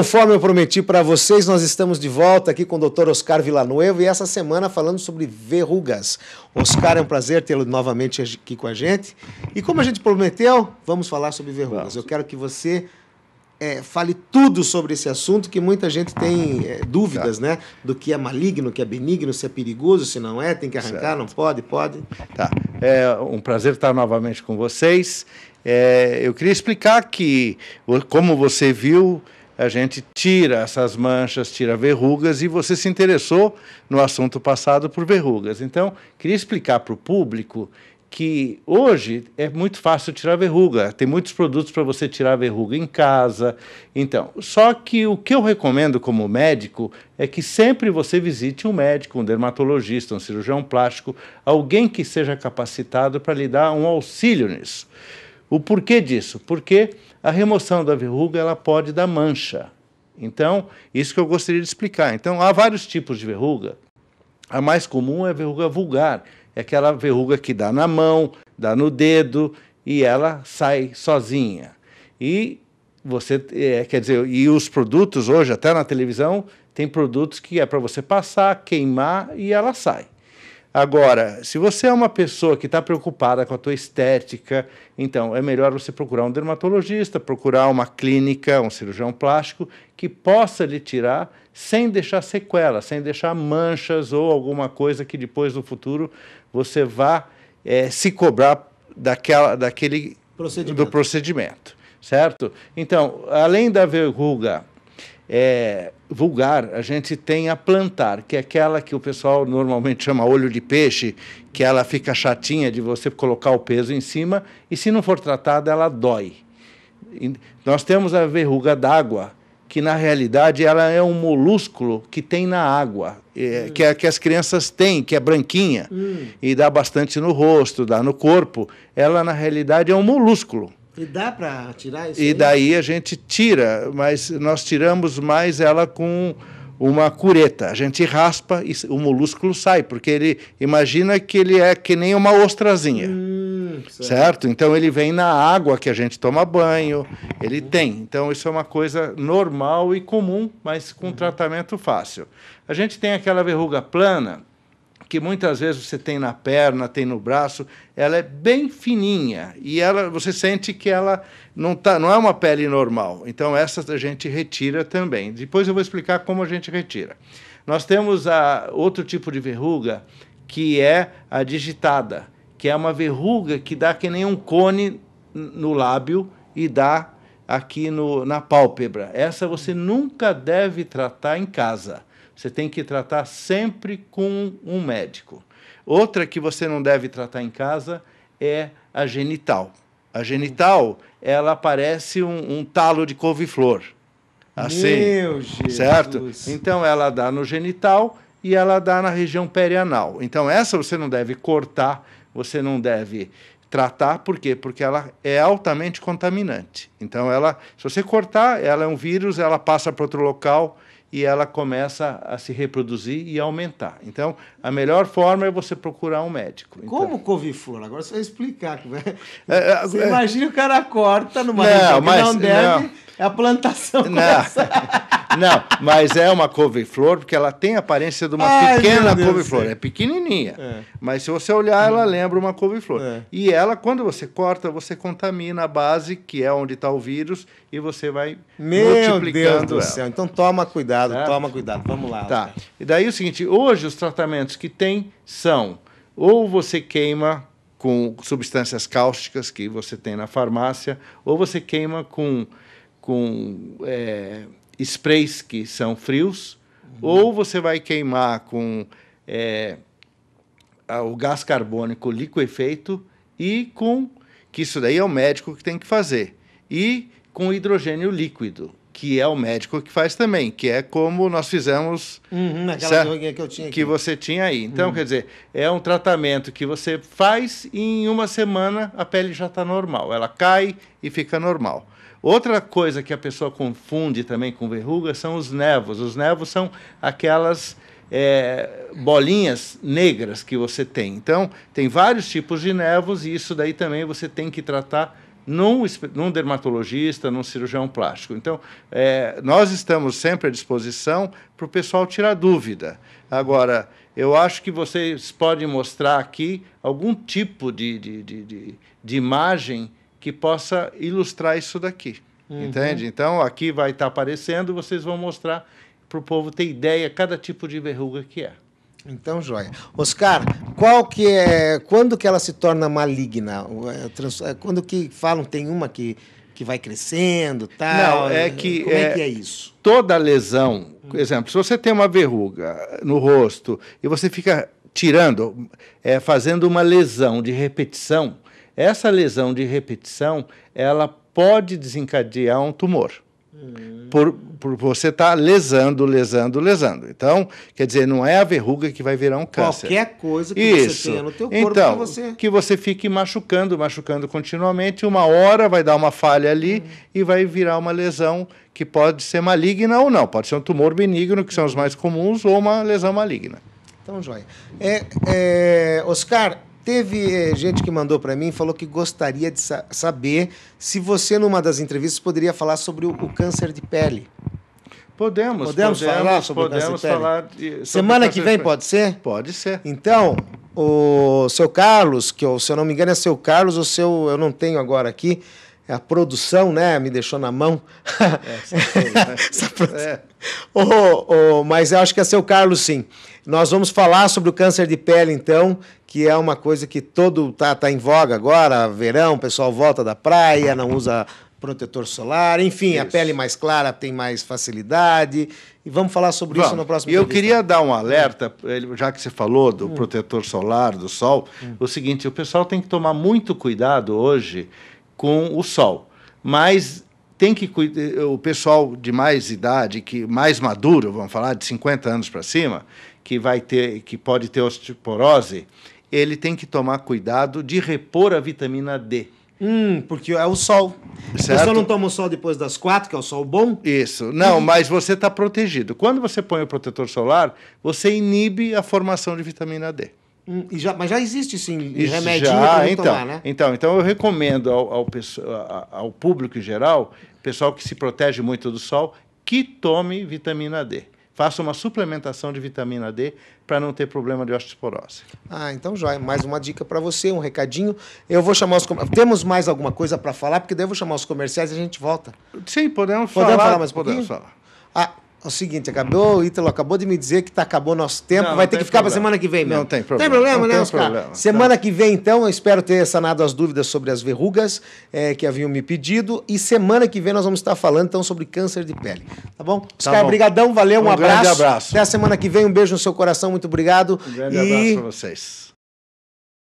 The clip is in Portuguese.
Conforme eu prometi para vocês, nós estamos de volta aqui com o Dr. Oscar Villanueva e essa semana falando sobre verrugas. Oscar, é um prazer tê-lo novamente aqui com a gente. E como a gente prometeu, vamos falar sobre verrugas. Vamos. Eu quero que você é, fale tudo sobre esse assunto, que muita gente tem é, dúvidas, tá. né? Do que é maligno, que é benigno, se é perigoso, se não é, tem que arrancar, certo. não pode, pode. Tá. É um prazer estar novamente com vocês. É, eu queria explicar que, como você viu, a gente tira essas manchas, tira verrugas, e você se interessou no assunto passado por verrugas. Então, queria explicar para o público que hoje é muito fácil tirar verruga. Tem muitos produtos para você tirar verruga em casa. Então, só que o que eu recomendo como médico é que sempre você visite um médico, um dermatologista, um cirurgião plástico, alguém que seja capacitado para lhe dar um auxílio nisso. O porquê disso? Porque a remoção da verruga ela pode dar mancha. Então, isso que eu gostaria de explicar. Então, há vários tipos de verruga. A mais comum é a verruga vulgar, é aquela verruga que dá na mão, dá no dedo e ela sai sozinha. E você é, quer dizer, e os produtos hoje até na televisão tem produtos que é para você passar, queimar e ela sai. Agora, se você é uma pessoa que está preocupada com a tua estética, então é melhor você procurar um dermatologista, procurar uma clínica, um cirurgião plástico que possa lhe tirar sem deixar sequelas, sem deixar manchas ou alguma coisa que depois no futuro você vá é, se cobrar daquela, daquele procedimento. do procedimento, certo? Então, além da verruga é, vulgar, a gente tem a plantar, que é aquela que o pessoal normalmente chama olho de peixe, que ela fica chatinha de você colocar o peso em cima e se não for tratada ela dói. E nós temos a verruga d'água, que na realidade ela é um molúsculo que tem na água, é, hum. que, é, que as crianças têm, que é branquinha hum. e dá bastante no rosto, dá no corpo. Ela na realidade é um molúsculo e dá para tirar isso? E aí? daí a gente tira, mas nós tiramos mais ela com uma cureta. A gente raspa e o molúsculo sai, porque ele imagina que ele é que nem uma ostrazinha. Hum, certo. certo? Então ele vem na água que a gente toma banho, ele tem. Então isso é uma coisa normal e comum, mas com uhum. tratamento fácil. A gente tem aquela verruga plana, que muitas vezes você tem na perna, tem no braço, ela é bem fininha e ela você sente que ela não tá, não é uma pele normal. Então essas a gente retira também. Depois eu vou explicar como a gente retira. Nós temos a outro tipo de verruga que é a digitada, que é uma verruga que dá que nem um cone no lábio e dá aqui no, na pálpebra. Essa você nunca deve tratar em casa você tem que tratar sempre com um médico. Outra que você não deve tratar em casa é a genital. A genital, ela parece um, um talo de couve-flor. Assim, Meu Jesus. certo? Então ela dá no genital e ela dá na região perianal. Então essa você não deve cortar, você não deve tratar, por quê? Porque ela é altamente contaminante. Então ela, se você cortar, ela é um vírus, ela passa para outro local e ela começa a se reproduzir e aumentar. Então, a melhor forma é você procurar um médico. Então, Como o couve-flor? Agora você vai explicar. É, é, é, você é, imagina é, o cara corta numa não, região que mas, não deve, não. a plantação não. começa... Não, mas é uma couve-flor, porque ela tem a aparência de uma Ai, pequena couve-flor. É pequenininha. É. Mas se você olhar, ela hum. lembra uma couve-flor. É. E ela, quando você corta, você contamina a base, que é onde está o vírus, e você vai Meu multiplicando Deus do ela. céu. Então toma cuidado, tá? toma cuidado. Vamos lá. Tá. E daí o seguinte, hoje os tratamentos que tem são ou você queima com substâncias cáusticas que você tem na farmácia, ou você queima com, com é, sprays que são frios, uhum. ou você vai queimar com é, o gás carbônico liquefeito e com, que isso daí é o médico que tem que fazer, e com hidrogênio líquido que é o médico que faz também, que é como nós fizemos uhum, naquela que eu tinha aqui. que você tinha aí. Então, uhum. quer dizer, é um tratamento que você faz e em uma semana a pele já está normal, ela cai e fica normal. Outra coisa que a pessoa confunde também com verruga são os nervos. Os nervos são aquelas é, bolinhas negras que você tem. Então, tem vários tipos de nervos e isso daí também você tem que tratar num, num dermatologista, num cirurgião plástico. Então, é, nós estamos sempre à disposição para o pessoal tirar dúvida. Agora, eu acho que vocês podem mostrar aqui algum tipo de, de, de, de, de imagem que possa ilustrar isso daqui. Uhum. Entende? Então, aqui vai estar tá aparecendo, vocês vão mostrar para o povo ter ideia cada tipo de verruga que é. Então, joia. Oscar, qual que é, quando que ela se torna maligna? É, é, quando que falam tem uma que, que vai crescendo, tal? Não, é, é que como é, é que é isso? Toda lesão, hum. por exemplo, se você tem uma verruga no rosto e você fica tirando, é, fazendo uma lesão de repetição, essa lesão de repetição, ela pode desencadear um tumor. Hum. Por, por você estar tá lesando, lesando, lesando. Então, quer dizer, não é a verruga que vai virar um câncer. Qualquer coisa que Isso. você tenha no teu corpo então, que você... que você fique machucando, machucando continuamente, uma hora vai dar uma falha ali hum. e vai virar uma lesão que pode ser maligna ou não. Pode ser um tumor benigno, que são os mais comuns, ou uma lesão maligna. Então, joia. É, é, Oscar, Teve eh, gente que mandou para mim falou que gostaria de sa saber se você, numa das entrevistas, poderia falar sobre o, o câncer de pele. Podemos, podemos, podemos falar sobre podemos câncer de pele. De, Semana que vem pode ser? Pode ser. Então, o seu Carlos, que eu, se eu não me engano é seu Carlos, ou seu, eu não tenho agora aqui, é a produção, né, me deixou na mão. É, essa coisa, né? essa é. oh, oh, mas eu acho que é seu Carlos, sim. Nós vamos falar sobre o câncer de pele, então, que é uma coisa que todo tá, tá em voga agora, verão, o pessoal volta da praia, não usa protetor solar, enfim, isso. a pele mais clara tem mais facilidade. E vamos falar sobre isso no próximo. E eu entrevista. queria dar um alerta, hum. já que você falou do hum. protetor solar, do sol, hum. o seguinte, o pessoal tem que tomar muito cuidado hoje com o sol. Mas tem que eh, o pessoal de mais idade, que mais maduro, vamos falar de 50 anos para cima, que vai ter, que pode ter osteoporose, ele tem que tomar cuidado de repor a vitamina D. Hum, porque é o sol. Então, certo? A pessoa não toma o sol depois das quatro, que é o sol bom? Isso. Não, uhum. mas você está protegido. Quando você põe o protetor solar, você inibe a formação de vitamina D. Hum, já, mas já existe sim Isso, remédio para então, tomar, né? Então, então eu recomendo ao, ao, ao público em geral, pessoal que se protege muito do sol, que tome vitamina D faça uma suplementação de vitamina D para não ter problema de osteoporose. Ah, então já é mais uma dica para você, um recadinho. Eu vou chamar os com... temos mais alguma coisa para falar porque daí eu vou chamar os comerciais e a gente volta. Sim, podemos, podemos falar, falar mais um podemos falar. Ah, é o seguinte, acabou, o Ítalo acabou de me dizer que tá, acabou nosso tempo, não, vai não ter que ficar para semana que vem mesmo. Não tem problema. Tem problema, né, Oscar? Problema. Semana que vem, então, eu espero ter sanado as dúvidas sobre as verrugas é, que haviam me pedido. E semana que vem nós vamos estar falando, então, sobre câncer de pele. Tá bom? Tá Oscar, tá bom. brigadão, valeu, um, um abraço. abraço. Até a semana que vem, um beijo no seu coração, muito obrigado. Um grande e... abraço para vocês.